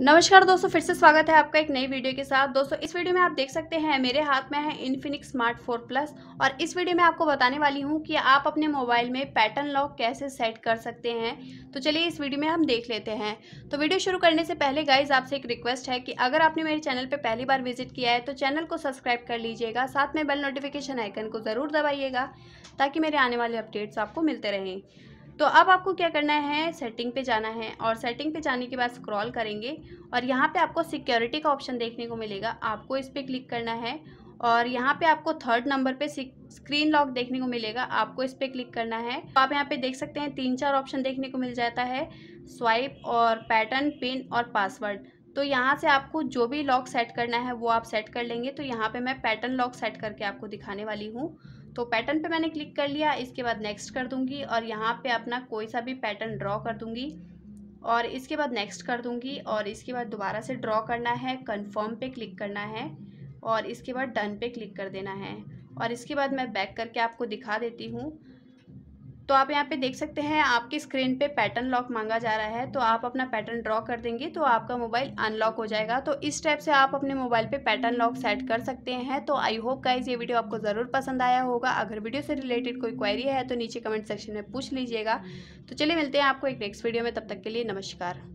नमस्कार दोस्तों फिर से स्वागत है आपका एक नई वीडियो के साथ दोस्तों इस वीडियो में आप देख सकते हैं मेरे हाथ में है इन्फिनिक्स स्मार्ट फोर प्लस और इस वीडियो में आपको बताने वाली हूं कि आप अपने मोबाइल में पैटर्न लॉक कैसे सेट कर सकते हैं तो चलिए इस वीडियो में हम देख लेते हैं तो वीडियो शुरू करने से पहले गाइज आपसे एक रिक्वेस्ट है कि अगर आपने मेरे चैनल पर पहली बार विजिट किया है तो चैनल को सब्सक्राइब कर लीजिएगा साथ में बेल नोटिफिकेशन आइकन को ज़रूर दबाइएगा ताकि मेरे आने वाले अपडेट्स आपको मिलते रहें तो अब आपको क्या करना है सेटिंग पे जाना है और सेटिंग पे जाने के बाद स्क्रॉल करेंगे और यहाँ पे आपको सिक्योरिटी का ऑप्शन देखने को मिलेगा आपको इस पर क्लिक करना है और यहाँ पे आपको थर्ड नंबर पे स्क्रीन लॉक देखने को मिलेगा आपको इस पर क्लिक करना है तो आप यहाँ पे देख सकते हैं तीन चार ऑप्शन देखने को मिल जाता है स्वाइप और पैटर्न पिन और पासवर्ड तो यहाँ से आपको जो भी लॉक सेट करना है वो आप सेट कर लेंगे तो यहाँ पे मैं पैटर्न लॉक सेट करके आपको दिखाने वाली हूँ तो पैटर्न पे मैंने क्लिक कर लिया इसके बाद नेक्स्ट कर दूँगी और यहाँ पे अपना कोई सा भी पैटर्न ड्रॉ कर दूँगी और इसके बाद नेक्स्ट कर दूँगी और इसके बाद दोबारा से ड्रॉ करना है कन्फर्म पे क्लिक करना है और इसके बाद डन पे क्लिक कर देना है और इसके बाद मैं बैक करके आपको दिखा देती हूँ तो आप यहाँ पे देख सकते हैं आपकी स्क्रीन पे पैटर्न लॉक मांगा जा रहा है तो आप अपना पैटर्न ड्रॉ कर देंगे तो आपका मोबाइल अनलॉक हो जाएगा तो इस टाइप से आप अपने मोबाइल पे पैटर्न लॉक सेट कर सकते हैं तो आई होप गाइज ये वीडियो आपको ज़रूर पसंद आया होगा अगर वीडियो से रिलेटेड कोई क्वारी है तो नीचे कमेंट सेक्शन में पूछ लीजिएगा तो चलिए मिलते हैं आपको एक नेक्स्ट वीडियो में तब तक के लिए नमस्कार